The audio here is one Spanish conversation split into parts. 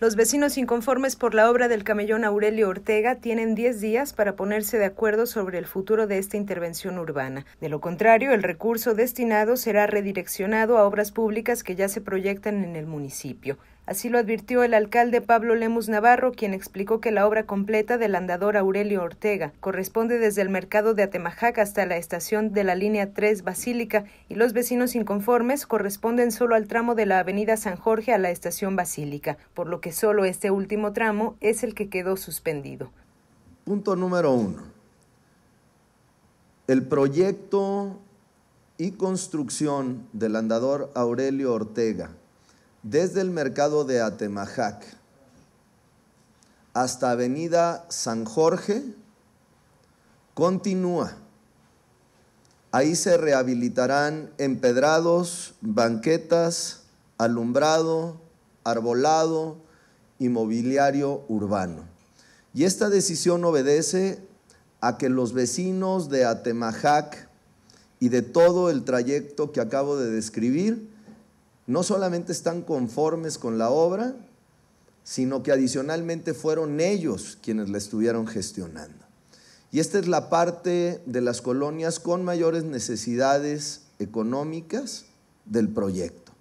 Los vecinos inconformes por la obra del camellón Aurelio Ortega tienen 10 días para ponerse de acuerdo sobre el futuro de esta intervención urbana. De lo contrario, el recurso destinado será redireccionado a obras públicas que ya se proyectan en el municipio. Así lo advirtió el alcalde Pablo Lemus Navarro, quien explicó que la obra completa del andador Aurelio Ortega corresponde desde el mercado de Atemajac hasta la estación de la línea 3 Basílica y los vecinos inconformes corresponden solo al tramo de la avenida San Jorge a la estación Basílica, por lo que solo este último tramo es el que quedó suspendido. Punto número uno. El proyecto y construcción del andador Aurelio Ortega desde el mercado de Atemajac hasta Avenida San Jorge, continúa. Ahí se rehabilitarán empedrados, banquetas, alumbrado, arbolado y mobiliario urbano. Y esta decisión obedece a que los vecinos de Atemajac y de todo el trayecto que acabo de describir no solamente están conformes con la obra, sino que adicionalmente fueron ellos quienes la estuvieron gestionando. Y esta es la parte de las colonias con mayores necesidades económicas del proyecto.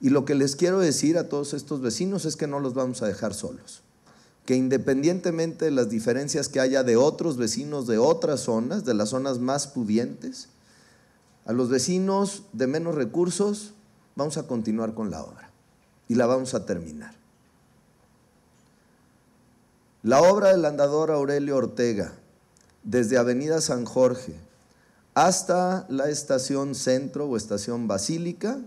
Y lo que les quiero decir a todos estos vecinos es que no los vamos a dejar solos, que independientemente de las diferencias que haya de otros vecinos de otras zonas, de las zonas más pudientes, a los vecinos de menos recursos vamos a continuar con la obra y la vamos a terminar. La obra del andador Aurelio Ortega, desde Avenida San Jorge hasta la estación Centro o estación Basílica,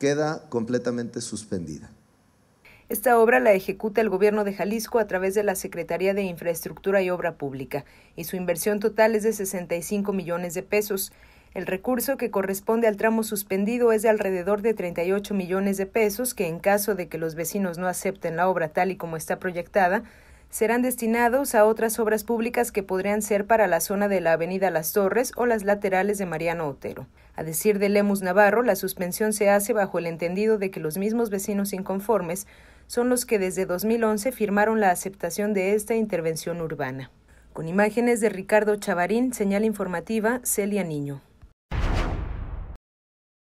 queda completamente suspendida. Esta obra la ejecuta el gobierno de Jalisco a través de la Secretaría de Infraestructura y Obra Pública y su inversión total es de 65 millones de pesos. El recurso que corresponde al tramo suspendido es de alrededor de 38 millones de pesos que en caso de que los vecinos no acepten la obra tal y como está proyectada, serán destinados a otras obras públicas que podrían ser para la zona de la Avenida Las Torres o las laterales de Mariano Otero. A decir de Lemus Navarro, la suspensión se hace bajo el entendido de que los mismos vecinos inconformes son los que desde 2011 firmaron la aceptación de esta intervención urbana. Con imágenes de Ricardo Chavarín, señal informativa, Celia Niño.